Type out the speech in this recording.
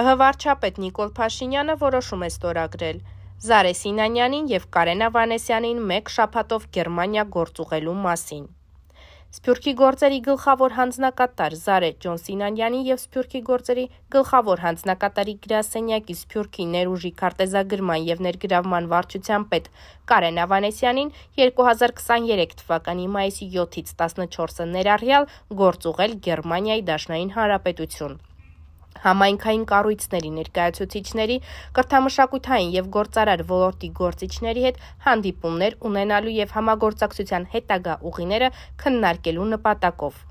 ՀՀ վարչապետ Նիկոլ Փաշինյանը որոշում է ստորագրել Զարե Սինանյանին եւ Կարեն Ավանեսյանին մեկ շաբաթով Գերմանիա գործուղելու մասին։ Սփյուռքի գործերի գլխավոր հանձնակատար Զարե Ջոն Սինանյանի եւ Սփյուռքի գործերի գլխավոր հանձնակատարի գրասենյակի Սփյուռքի ներուժի քարտեզագրման եւ ներգրավման վարչության պետ Կարեն Ավանեսյանին 2023 թվականի մայիսի 7-ից 14-ը ներառյալ գործուղել Գերմանիայի Դաշնային Հանրապետություն համայնքային կառույցների ներկայացուցիչների, կրթամշակութային եւ գործարար ոլորտի գործիչների հետ հանդիպումներ ունենալու եւ համագործակցության հետագա ուղիները քննարկելու նպատակով